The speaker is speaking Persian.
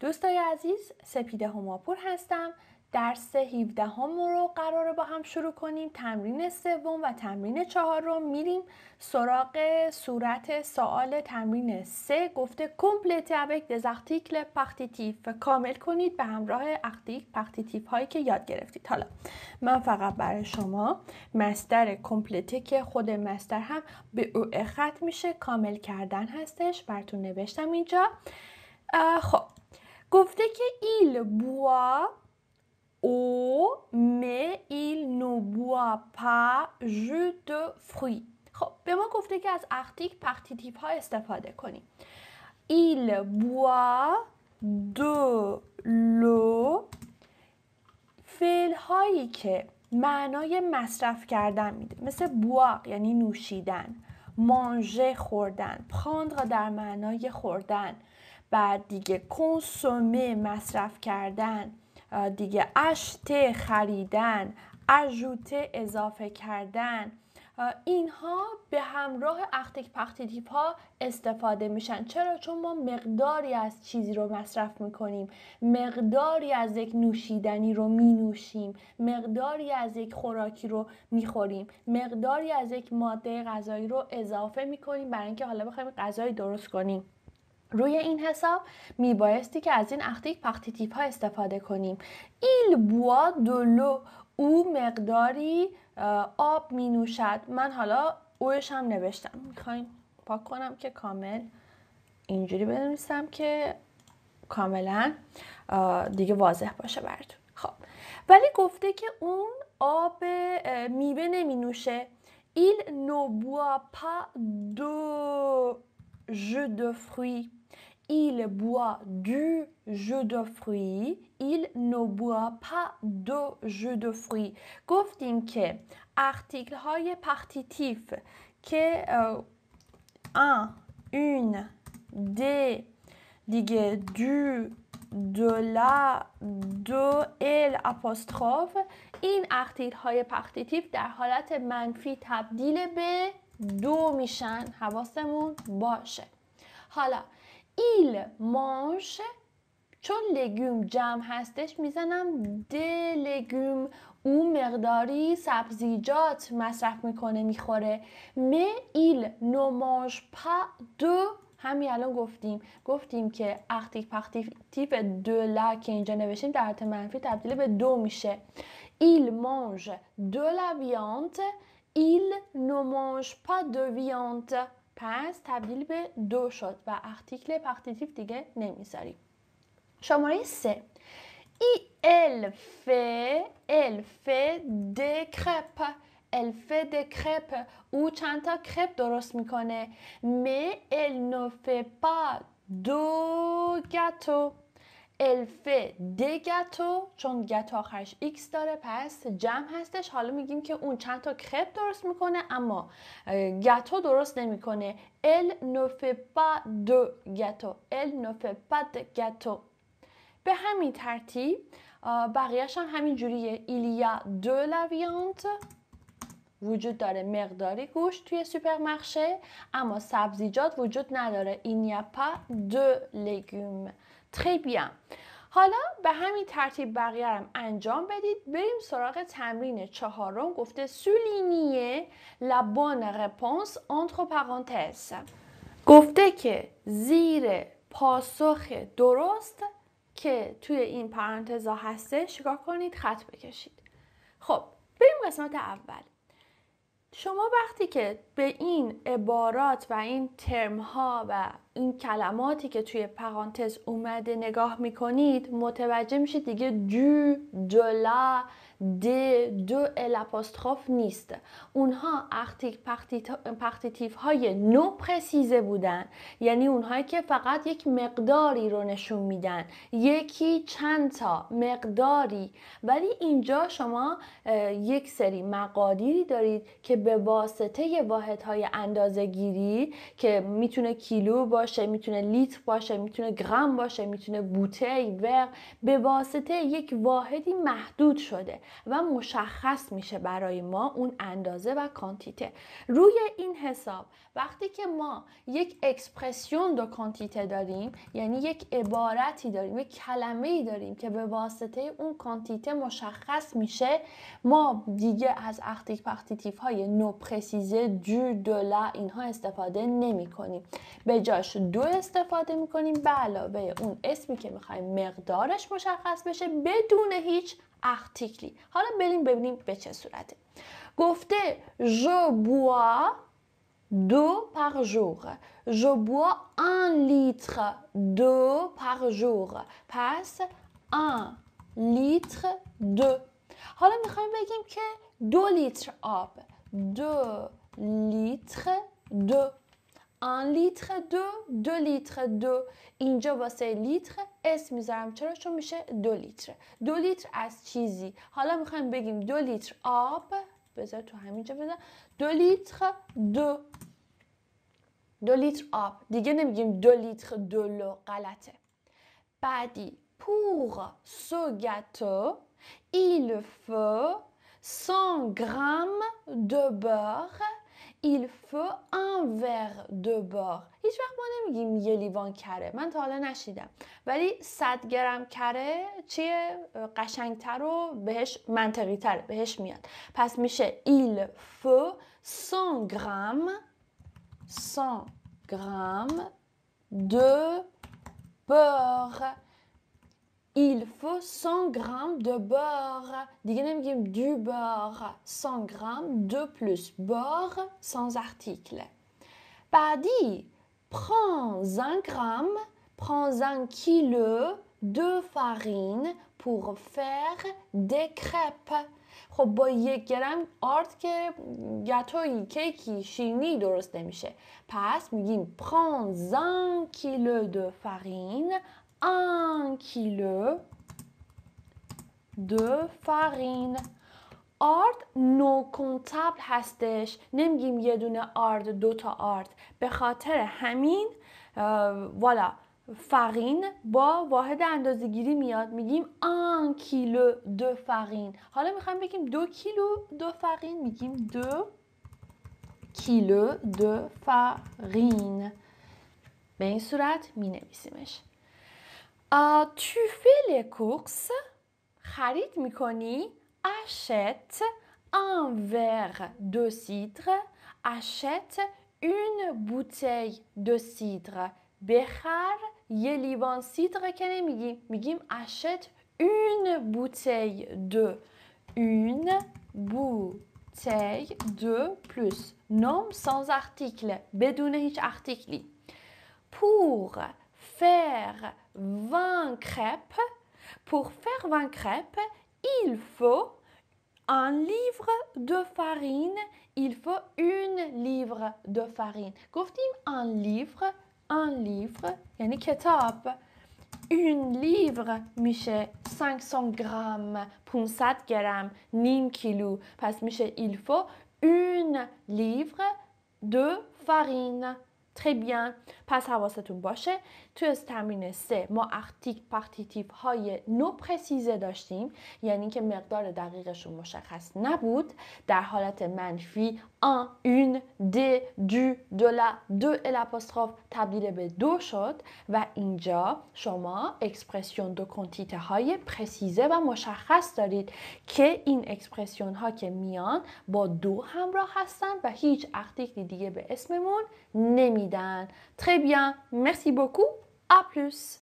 دوستای عزیز سپیده هماپور هستم درس 17 هم رو قراره با هم شروع کنیم تمرین سوم و تمرین چهار رو میریم سراغ صورت سوال تمرین سه گفته کمپلیت اوک des articles کامل کنید به همراه اختیک پختیتیف هایی که یاد گرفتید حالا من فقط برای شما مستر کمپلیتی که خود مستر هم به او خط میشه کامل کردن هستش براتون نوشتم اینجا خب گفته که ایل بوا او می ایل نو بوا پا جو دو فروی خب به ما گفته که از اختیک تیپ ها استفاده کنیم ایل بوا دو لو فعل هایی که معنای مصرف کردن میده مثل بواق یعنی نوشیدن مانژه خوردن پاندر در معنای خوردن بعد دیگه کنسومه مصرف کردن دیگه اشته خریدن اجوته اضافه کردن اینها به همراه اختک دیپ ها استفاده میشن چرا چون ما مقداری از چیزی رو مصرف میکنیم مقداری از یک نوشیدنی رو مینوشیم مقداری از یک خوراکی رو میخوریم مقداری از یک ماده غذایی رو اضافه میکنیم برای اینکه حالا بخوایم غذایی درست کنیم روی این حساب میبایستی که از این پختی تیپ ها استفاده کنیم ایل بوا دلو او مقداری آب می نوشد من حالا اوش هم نوشتم میخواین پاک کنم که کامل اینجوری بنویسم که کاملا دیگه واضح باشه براتون خب ولی گفته که اون آب میوه نمی نوشه ایل بوا پا دو jus de fruits. Il boit du jus de fruits. Il ne boit pas de jus de fruits. گفتیم که ارتیکل های پارتیتیف که un, une, des دیگه du de la de L apostrophe این ارتیل های پختیتیف در حالت منفی تبدیل به دو میشن حواستمون باشه حالا ایل مانش چون لگوم جمع هستش میزنم د لگوم او مقداری سبزیجات مصرف میکنه میخوره م ایل مانش پا دو همین الان گفتیم گفتیم که اختیف پختیف تیپ لا که اینجا نوشیم در حالت منفی تبدیل به دو میشه ایل مانج دو لا ایل pas پا viande. پس تبدیل به دو شد و ارتیکل پارتیتیف دیگه نمیذاریم شماره سه ای ال ف ال ف دکرپ ال ف دکرپ او چند تا کرپ درست میکنه می ال نو پا دو گاتو الف گتو چون گتو آخرش x داره پس جمع هستش حالا میگیم که اون چند تا خب درست میکنه اما گتو درست نمیکنه ال نوفه پا دو گتو ال پا گتو به همین ترتیب بقیهش هم همین جوریه ایلیا دو لویانت وجود داره مقداری گوشت توی سوپرمارشه اما سبزیجات وجود نداره اینیا پا دو لگوم Très بیان، حالا به همین ترتیب بقیه هم انجام بدید بریم سراغ تمرین چهارم گفته سولینیه لبان رپانس انترو پرانتز گفته که زیر پاسخ درست که توی این پرانتزا هسته چیکار کنید خط بکشید خب بریم قسمت اول شما وقتی که به این عبارات و این ترم ها و این کلماتی که توی پرانتز اومده نگاه میکنید متوجه میشید دیگه جو جلا، د دو ال نیست اونها ارتیک پارتیتیف های نو پرسیزه بودن یعنی اونهایی که فقط یک مقداری رو نشون میدن یکی چند تا مقداری ولی اینجا شما یک سری مقادیری دارید که به واسطه واحد های اندازه گیری که میتونه کیلو باشه میتونه لیتر باشه میتونه گرم باشه میتونه بوته ور به واسطه یک واحدی محدود شده و مشخص میشه برای ما اون اندازه و کانتیته روی این حساب وقتی که ما یک اکسپرسیون دو کانتیته داریم یعنی یک عبارتی داریم یک کلمه ای داریم که به واسطه اون کانتیته مشخص میشه ما دیگه از اختیپختیتیف های نو پرسیزه دو دولا اینها استفاده نمی کنیم به جاش دو استفاده می کنیم به علاوه اون اسمی که میخوایم مقدارش مشخص بشه بدون هیچ ارتیکلی حالا بریم ببینیم به چه صورته گفته جو بوا دو پر جور جو بوا ان لیتر دو پر جور پس ان لیتر دو حالا میخوایم بگیم که دو لیتر آب دو لیتر دو آن لیتر دو دو لیتر دو اینجا واسه لیتر اسم میذارم چرا چون میشه دو لیتر دو لیتر از چیزی حالا میخوایم بگیم دو لیتر آب بذار تو همینجا بذار دو لیتر دو دو لیتر آب دیگه نمیگیم دو لیتر دو لو غلطه بعدی پور سوگتو گاتو فو فو 100 گرم دو بر il فو un verre دو بار هیچ وقت ما نمیگیم یه لیوان کره من تا حالا نشیدم ولی 100 گرم کره چیه قشنگتر و بهش منطقی تر بهش میاد پس میشه il فو 100 گرم 100 گرم دو بار Il faut 100 grammes de beurre. du beurre. 100 grammes de plus. Beurre sans article. Paddy, prends un gramme, prends un kilo de farine pour faire des crêpes. خب با یک گرم آرد که گتوی کیکی شیرینی درست نمیشه پس prends پرانزان کیلو de farine... 1 کیلو de farine آرد نو کنتبل هستش نمیگیم یه دونه آرد دو تا آرد به خاطر همین والا فقین با واحد اندازگیری میاد میگیم آن کیلو دو فقین حالا میخوایم بگیم دو کیلو دو فقین میگیم دو کیلو دو فقین به این صورت مینویسیمش tu fais les courses Kharit mikoni achète un verre de cidre achète une bouteille de cidre Behar yeliban Cidre cidre achète une bouteille de une bouteille de plus nom sans article Bédoune article pour faire 20 crêpes, pour faire 20 crêpes, il faut un livre de farine, il faut une livre de farine. گفتیم un livre, un livre y a Une livre میشه 500 grammes, 500 grammes, نیم kilo. Parce que il faut une livre de farine Très bien. پس حواستون باشه توی از تمرین سه ما اختیک پارتیتیف های نو پرسیزه داشتیم یعنی که مقدار دقیقشون مشخص نبود در حالت منفی ان، اون، د، دو، دولا، دو الاپوستروف تبدیل به دو شد و اینجا شما اکسپرسیون دو کنتیته های پرسیزه و مشخص دارید که این اکسپرسیون ها که میان با دو همراه هستند و هیچ اختیکی دیگه به اسممون nemidan. Très bien, merci beaucoup, à plus.